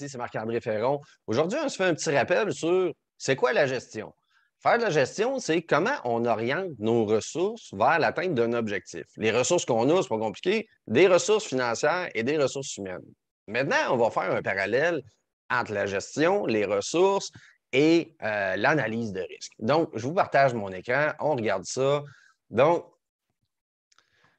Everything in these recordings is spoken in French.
ici, c'est Marc-André Ferron. Aujourd'hui, on se fait un petit rappel sur c'est quoi la gestion. Faire de la gestion, c'est comment on oriente nos ressources vers l'atteinte d'un objectif. Les ressources qu'on a, c'est pas compliqué, des ressources financières et des ressources humaines. Maintenant, on va faire un parallèle entre la gestion, les ressources et euh, l'analyse de risque. Donc, je vous partage mon écran, on regarde ça. Donc,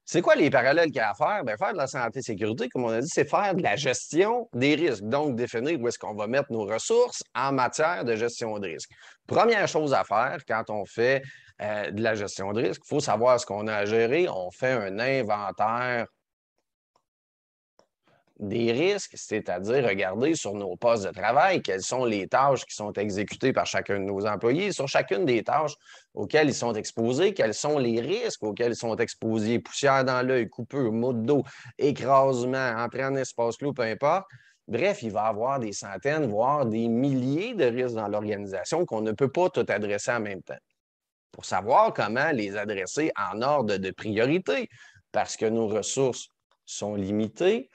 c'est quoi les parallèles qu'il y a à faire? Ben, faire de la santé-sécurité, comme on a dit, c'est faire de la gestion des risques. Donc, définir où est-ce qu'on va mettre nos ressources en matière de gestion de risque. Première chose à faire quand on fait euh, de la gestion de risque, il faut savoir ce qu'on a à gérer. On fait un inventaire des risques, c'est-à-dire regarder sur nos postes de travail quelles sont les tâches qui sont exécutées par chacun de nos employés, sur chacune des tâches auxquelles ils sont exposés, quels sont les risques auxquels ils sont exposés, poussière dans l'œil, coupure, maux de dos, écrasement, entrée en espace clos, peu importe. Bref, il va y avoir des centaines, voire des milliers de risques dans l'organisation qu'on ne peut pas tout adresser en même temps. Pour savoir comment les adresser en ordre de priorité, parce que nos ressources sont limitées,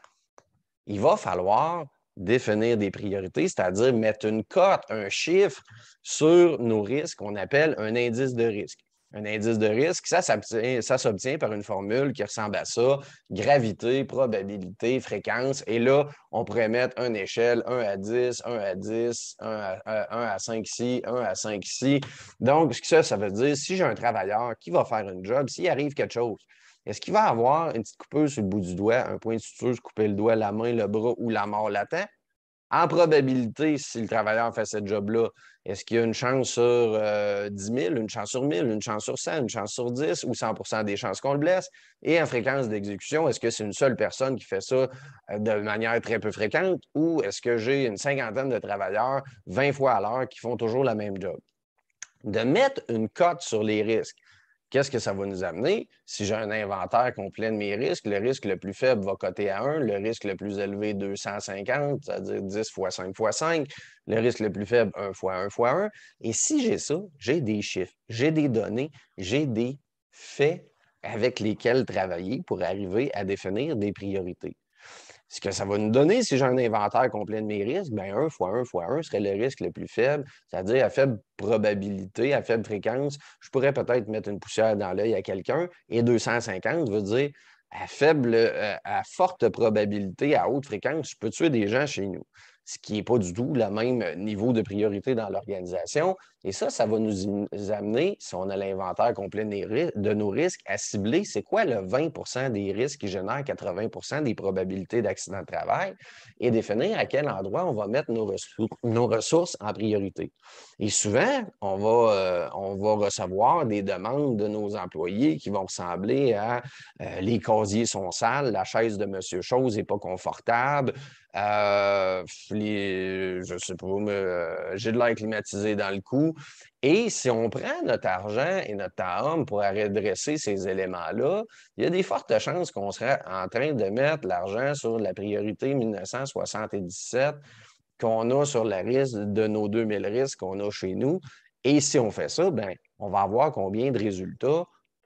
il va falloir définir des priorités, c'est-à-dire mettre une cote, un chiffre sur nos risques qu'on appelle un indice de risque un indice de risque. Ça, ça s'obtient par une formule qui ressemble à ça gravité, probabilité, fréquence. Et là, on pourrait mettre une échelle 1 à 10, 1 à 10, 1 à, 5 ici, 1 à 5 ici. Donc, ce ça, ça veut dire si j'ai un travailleur qui va faire une job, s'il arrive quelque chose, est-ce qu'il va avoir une petite coupeuse sur le bout du doigt, un point de suture, couper le doigt, la main, le bras ou la mort latente? En probabilité, si le travailleur fait ce job-là, est-ce qu'il y a une chance sur 10 euh, 000, une chance sur 1000, une chance sur 100, une chance sur 10 ou 100 des chances qu'on le blesse? Et en fréquence d'exécution, est-ce que c'est une seule personne qui fait ça euh, de manière très peu fréquente ou est-ce que j'ai une cinquantaine de travailleurs 20 fois à l'heure qui font toujours la même job? De mettre une cote sur les risques. Qu'est-ce que ça va nous amener? Si j'ai un inventaire complet de mes risques, le risque le plus faible va coter à 1, le risque le plus élevé 250, c'est-à-dire 10 fois 5 fois 5, le risque le plus faible 1 fois 1 fois 1. Et si j'ai ça, j'ai des chiffres, j'ai des données, j'ai des faits avec lesquels travailler pour arriver à définir des priorités ce que ça va nous donner si j'ai un inventaire complet de mes risques, bien 1 fois 1 x 1 serait le risque le plus faible, c'est-à-dire à faible probabilité, à faible fréquence, je pourrais peut-être mettre une poussière dans l'œil à quelqu'un et 250 veut dire à faible, euh, à forte probabilité, à haute fréquence, je peux tuer des gens chez nous ce qui n'est pas du tout le même niveau de priorité dans l'organisation. Et ça, ça va nous amener, si on a l'inventaire complet de nos risques, à cibler c'est quoi le 20 des risques qui génèrent 80 des probabilités d'accident de travail et définir à quel endroit on va mettre nos, ressources, nos ressources en priorité. Et souvent, on va, euh, on va recevoir des demandes de nos employés qui vont ressembler à euh, les casiers sont sales, la chaise de M. Chose n'est pas confortable, euh, je sais pas, euh, j'ai de l'air climatisé dans le coup. Et si on prend notre argent et notre âme pour redresser ces éléments-là, il y a des fortes chances qu'on serait en train de mettre l'argent sur la priorité 1977 qu'on a sur la risque de nos 2000 risques qu'on a chez nous. Et si on fait ça, ben, on va avoir combien de résultats?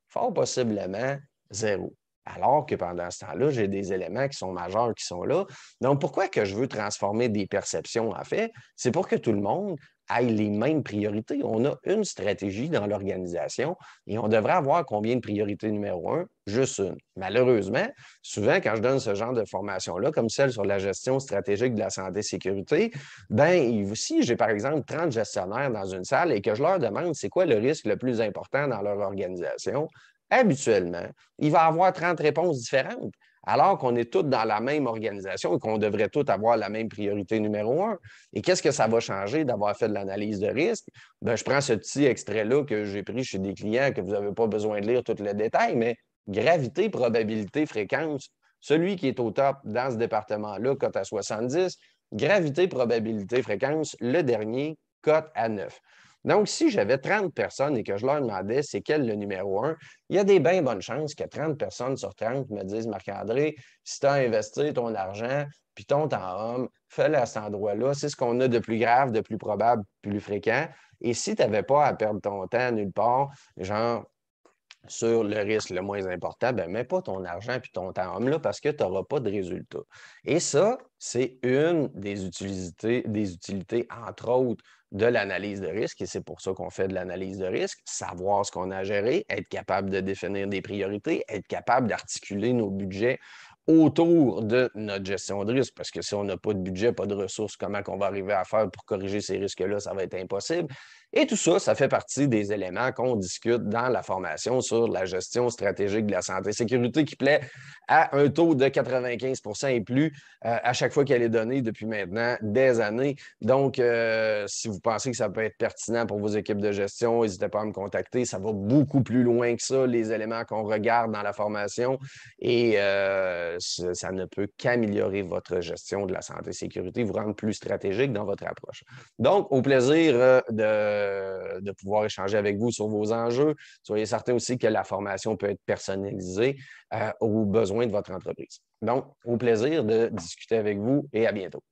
Fort possiblement zéro alors que pendant ce temps-là, j'ai des éléments qui sont majeurs qui sont là. Donc, pourquoi que je veux transformer des perceptions en fait? C'est pour que tout le monde aille les mêmes priorités. On a une stratégie dans l'organisation et on devrait avoir combien de priorités numéro un? Juste une. Malheureusement, souvent, quand je donne ce genre de formation-là, comme celle sur la gestion stratégique de la santé et sécurité, ben si j'ai par exemple 30 gestionnaires dans une salle et que je leur demande c'est quoi le risque le plus important dans leur organisation, habituellement, il va avoir 30 réponses différentes, alors qu'on est tous dans la même organisation et qu'on devrait tous avoir la même priorité numéro un. Et qu'est-ce que ça va changer d'avoir fait de l'analyse de risque? Ben, je prends ce petit extrait-là que j'ai pris chez des clients que vous n'avez pas besoin de lire tous les détails, mais gravité, probabilité, fréquence, celui qui est au top dans ce département-là, cote à 70, gravité, probabilité, fréquence, le dernier, cote à 9. Donc, si j'avais 30 personnes et que je leur demandais c'est quel le numéro un, il y a des bien bonnes chances que 30 personnes sur 30 me disent Marc-André, si tu as investi ton argent, puis ton temps homme, fais-le à cet endroit-là. C'est ce qu'on a de plus grave, de plus probable, plus fréquent. Et si tu n'avais pas à perdre ton temps nulle part, genre sur le risque le moins important, ben mets pas ton argent puis ton temps homme là parce que tu n'auras pas de résultat. Et ça, c'est une des utilités, des utilités, entre autres, de l'analyse de risque, et c'est pour ça qu'on fait de l'analyse de risque, savoir ce qu'on a géré, être capable de définir des priorités, être capable d'articuler nos budgets autour de notre gestion de risque, parce que si on n'a pas de budget, pas de ressources, comment on va arriver à faire pour corriger ces risques-là, ça va être impossible. Et tout ça, ça fait partie des éléments qu'on discute dans la formation sur la gestion stratégique de la santé sécurité qui plaît à un taux de 95 et plus euh, à chaque fois qu'elle est donnée depuis maintenant des années. Donc, euh, si vous pensez que ça peut être pertinent pour vos équipes de gestion, n'hésitez pas à me contacter. Ça va beaucoup plus loin que ça, les éléments qu'on regarde dans la formation. Et euh, ça ne peut qu'améliorer votre gestion de la santé sécurité, vous rendre plus stratégique dans votre approche. Donc, au plaisir de euh, de pouvoir échanger avec vous sur vos enjeux. Soyez certain aussi que la formation peut être personnalisée euh, aux besoins de votre entreprise. Donc, au plaisir de discuter avec vous et à bientôt.